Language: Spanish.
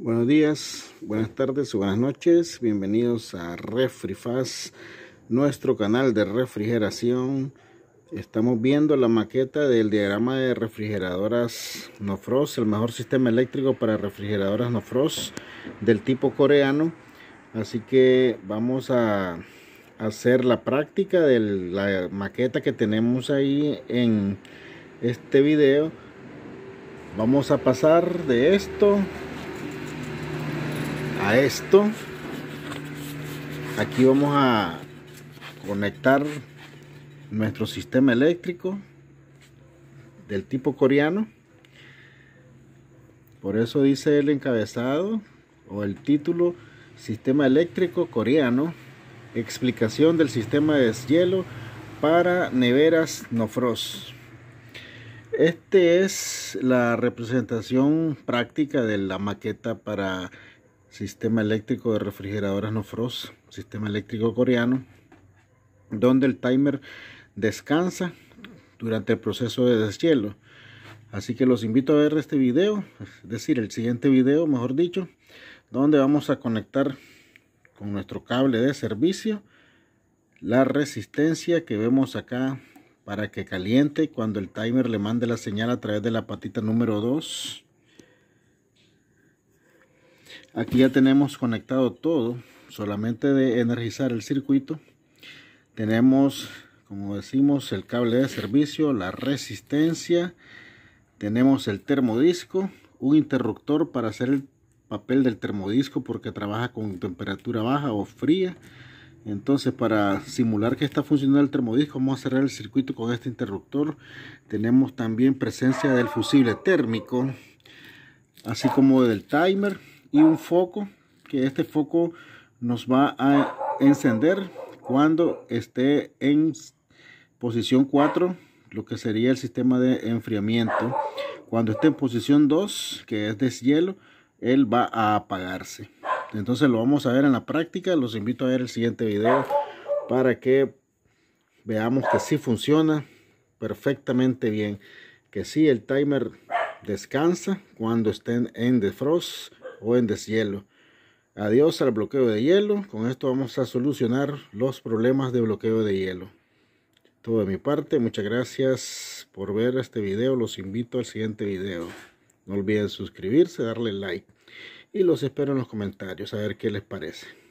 Buenos días, buenas tardes o buenas noches. Bienvenidos a RefriFast, nuestro canal de refrigeración. Estamos viendo la maqueta del diagrama de refrigeradoras no frost, el mejor sistema eléctrico para refrigeradoras no frost del tipo coreano. Así que vamos a hacer la práctica de la maqueta que tenemos ahí en este video. Vamos a pasar de esto esto aquí vamos a conectar nuestro sistema eléctrico del tipo coreano por eso dice el encabezado o el título sistema eléctrico coreano explicación del sistema de deshielo para neveras no frost este es la representación práctica de la maqueta para sistema eléctrico de refrigeradoras no frost, sistema eléctrico coreano, donde el timer descansa durante el proceso de deshielo. Así que los invito a ver este video, es decir, el siguiente video, mejor dicho, donde vamos a conectar con nuestro cable de servicio la resistencia que vemos acá para que caliente cuando el timer le mande la señal a través de la patita número 2 Aquí ya tenemos conectado todo, solamente de energizar el circuito. Tenemos, como decimos, el cable de servicio, la resistencia, tenemos el termodisco, un interruptor para hacer el papel del termodisco porque trabaja con temperatura baja o fría. Entonces para simular que está funcionando el termodisco vamos a cerrar el circuito con este interruptor. Tenemos también presencia del fusible térmico, así como del timer y un foco que este foco nos va a encender cuando esté en posición 4 lo que sería el sistema de enfriamiento cuando esté en posición 2 que es deshielo él va a apagarse entonces lo vamos a ver en la práctica los invito a ver el siguiente video para que veamos que si sí funciona perfectamente bien que si sí, el timer descansa cuando estén en defrost o en deshielo. Adiós al bloqueo de hielo. Con esto vamos a solucionar los problemas de bloqueo de hielo. Todo de mi parte. Muchas gracias por ver este video. Los invito al siguiente video. No olviden suscribirse, darle like. Y los espero en los comentarios a ver qué les parece.